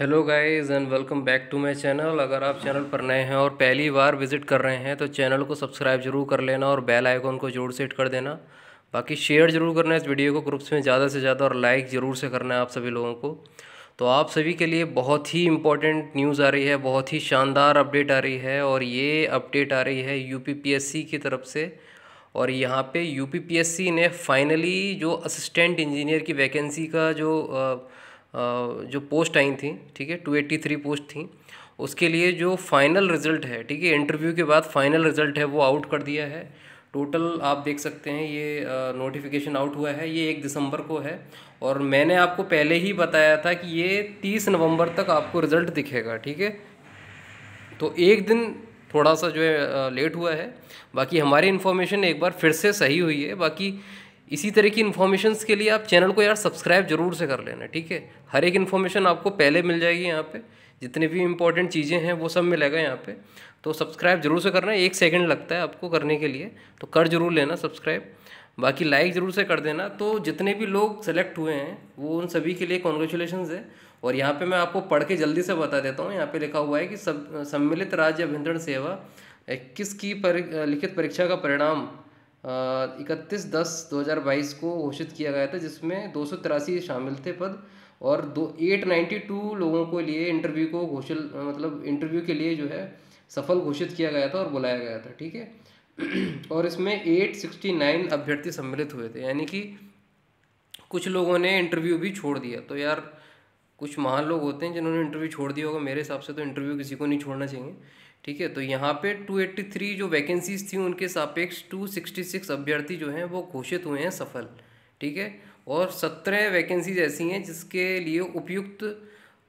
hello guys and welcome back to my channel अगर आप channel पर नए हैं और पहली बार विजिट कर रहे हैं तो चैनल को सब्सक्राइब जरूर कर लेना और बेल आइकॉन को जरूर सेट कर देना बाकी शेयर जरूर करना इस वीडियो को ग्रुप्स में ज़्यादा से ज़्यादा और लाइक ज़रूर से करना है आप सभी लोगों को तो आप सभी के लिए बहुत ही इंपॉर्टेंट न्यूज़ आ रही है बहुत ही शानदार अपडेट आ रही है और ये अपडेट आ रही है यू की तरफ से और यहाँ पर यू ने फाइनली जो असिस्टेंट इंजीनियर की वैकेंसी का जो आ, जो पोस्ट आई थी ठीक है टू एट्टी थ्री पोस्ट थी उसके लिए जो फाइनल रिजल्ट है ठीक है इंटरव्यू के बाद फाइनल रिजल्ट है वो आउट कर दिया है टोटल आप देख सकते हैं ये नोटिफिकेशन आउट हुआ है ये एक दिसंबर को है और मैंने आपको पहले ही बताया था कि ये तीस नवंबर तक आपको रिज़ल्ट दिखेगा ठीक है तो एक दिन थोड़ा सा जो है लेट हुआ है बाकी हमारी इन्फॉर्मेशन एक बार फिर से सही हुई है बाकी इसी तरह की इन्फॉर्मेशन के लिए आप चैनल को यार सब्सक्राइब जरूर से कर लेना ठीक है हर एक इन्फॉर्मेशन आपको पहले मिल जाएगी यहाँ पे जितनी भी इंपॉर्टेंट चीज़ें हैं वो सब मिलेगा यहाँ पे तो सब्सक्राइब जरूर से करना एक सेकंड लगता है आपको करने के लिए तो कर जरूर लेना सब्सक्राइब बाकी लाइक ज़रूर से कर देना तो जितने भी लोग सेलेक्ट हुए हैं वो उन सभी के लिए कॉन्ग्रेचुलेशन है और यहाँ पे मैं आपको पढ़ के जल्दी से बता देता हूँ यहाँ पे लिखा हुआ है कि सब सम्मिलित राज्य अभियंत्रण सेवा इक्कीस की पर, लिखित परीक्षा का परिणाम इकतीस दस दो हज़ार बाईस को घोषित किया गया था जिसमें दो सौ तिरासी शामिल थे पद और दो एट नाइन्टी टू लोगों को लिए इंटरव्यू को घोषित मतलब इंटरव्यू के लिए जो है सफल घोषित किया गया था और बुलाया गया था ठीक है और इसमें एट सिक्सटी नाइन अभ्यर्थी सम्मिलित हुए थे यानी कि कुछ लोगों ने इंटरव्यू भी छोड़ दिया तो यार कुछ महान लोग होते हैं जिन्होंने इंटरव्यू छोड़ दिया होगा मेरे हिसाब से तो इंटरव्यू किसी को नहीं छोड़ना चाहिए ठीक है तो यहाँ पे 283 जो वैकेंसीज थी उनके सापेक्ष 266 अभ्यर्थी जो हैं वो घोषित हुए हैं सफल ठीक है और सत्रह वैकेंसीज ऐसी हैं जिसके लिए उपयुक्त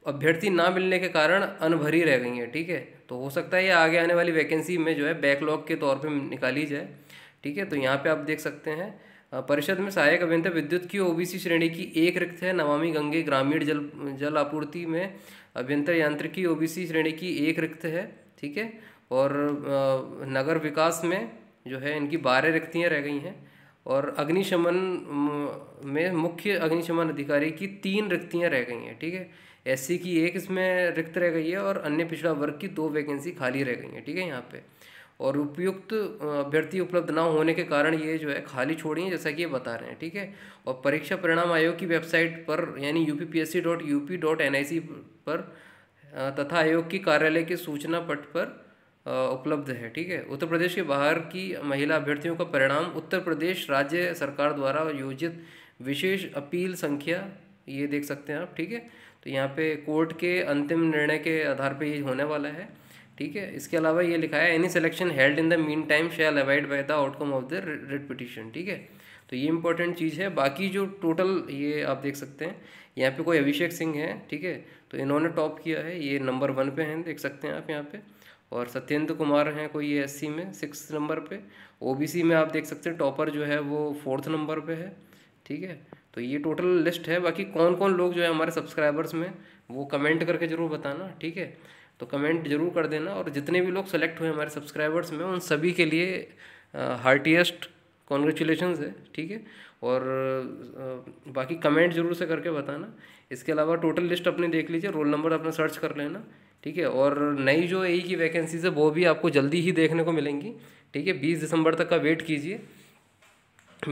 अभ्यर्थी ना मिलने के कारण अनभरी रह गई हैं ठीक है तो हो सकता है ये आगे आने वाली वैकेंसी में जो है बैकलॉग के तौर पर निकाली जाए ठीक है तो यहाँ पर आप देख सकते हैं परिषद में सहायक अभियंता विद्युत की ओबीसी श्रेणी की एक रिक्त है नमामि गंगे ग्रामीण जल जल आपूर्ति में अभियंता यांत्रिकी ओबीसी श्रेणी की एक रिक्त है ठीक है और नगर विकास में जो है इनकी बारह रिक्तियाँ रह गई हैं और अग्निशमन में मुख्य अग्निशमन अधिकारी की तीन रिक्तियाँ रह गई हैं ठीक है एस की एक इसमें रिक्त रह गई है और अन्य पिछड़ा वर्ग की दो वैकेंसी खाली रह गई हैं ठीक है यहाँ पे और उपयुक्त अभ्यर्थी उपलब्ध ना होने के कारण ये जो है खाली छोड़ी हैं जैसा कि ये बता रहे हैं ठीक है और परीक्षा परिणाम आयोग की वेबसाइट पर यानी U P P S C dot U dot N I C पर तथा आयोग की कार्यालय के सूचना पट पर उपलब्ध है ठीक है उत्तर प्रदेश के बाहर की महिला अभ्यर्थियों का परिणाम उत्तर प्रदेश राज्य सरकार द्वारा योजित विशेष अपील संख्या ये देख सकते हैं आप ठीक है तो यहाँ पे कोर्ट के अंतिम निर्णय के आधार पे ये होने वाला है ठीक है इसके अलावा ये लिखा है any selection held in the meantime shall avoid by the outcome of the writ petition ठीक है तो ये इंपॉर्टेंट चीज़ है बाकी जो टोटल ये आप देख सकते हैं यहाँ पे कोई अभिषेक सिंह है ठीक है तो इन्होंने टॉप किया है ये नंबर वन पे हैं देख सकते हैं आप यहाँ पे और सत्येंद्र कुमार हैं कोई ये एससी में सिक्स नंबर पे ओ में आप देख सकते हैं टॉपर जो है वो फोर्थ नंबर पर है ठीक है तो ये टोटल लिस्ट है बाकी कौन कौन लोग जो है हमारे सब्सक्राइबर्स में वो कमेंट करके ज़रूर बताना ठीक है तो कमेंट जरूर कर देना और जितने भी लोग सेलेक्ट हुए हमारे सब्सक्राइबर्स में उन सभी के लिए हार्टिएस्ट कॉन्ग्रेचुलेशन है ठीक है और बाकी कमेंट जरूर से करके बताना इसके अलावा टोटल लिस्ट अपने देख लीजिए रोल नंबर अपना सर्च कर लेना ठीक है और नई जो ए e की वैकेंसीज है वो भी आपको जल्दी ही देखने को मिलेंगी ठीक है बीस दिसंबर तक का वेट कीजिए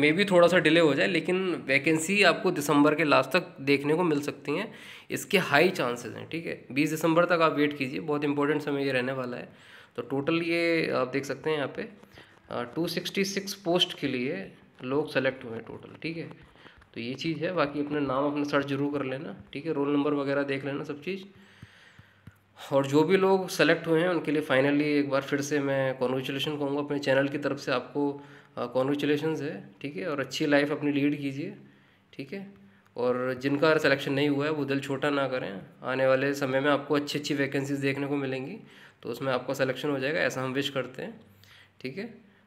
मे भी थोड़ा सा डिले हो जाए लेकिन वैकेंसी आपको दिसंबर के लास्ट तक देखने को मिल सकती हैं इसके हाई चांसेस हैं ठीक है बीस दिसंबर तक आप वेट कीजिए बहुत इंपॉर्टेंट समय ये रहने वाला है तो टोटल ये आप देख सकते हैं यहाँ पे टू सिक्सटी सिक्स पोस्ट के लिए लोग सेलेक्ट हुए हैं टोटल ठीक है तो ये चीज़ है बाकी अपने नाम अपने सर्च जरूर कर लेना ठीक है रोल नंबर वगैरह देख लेना सब चीज़ और जो भी लोग सेलेक्ट हुए हैं उनके लिए फाइनली एक बार फिर से मैं कॉन्ग्रेचुलेशन कहूँगा अपने चैनल की तरफ से आपको कॉन्ग्रेचुलेशन है ठीक है और अच्छी लाइफ अपनी लीड कीजिए ठीक है और जिनका सिलेक्शन नहीं हुआ है वो दिल छोटा ना करें आने वाले समय में आपको अच्छी अच्छी वैकेंसीज देखने को मिलेंगी तो उसमें आपका सिलेक्शन हो जाएगा ऐसा हम विश करते हैं ठीक है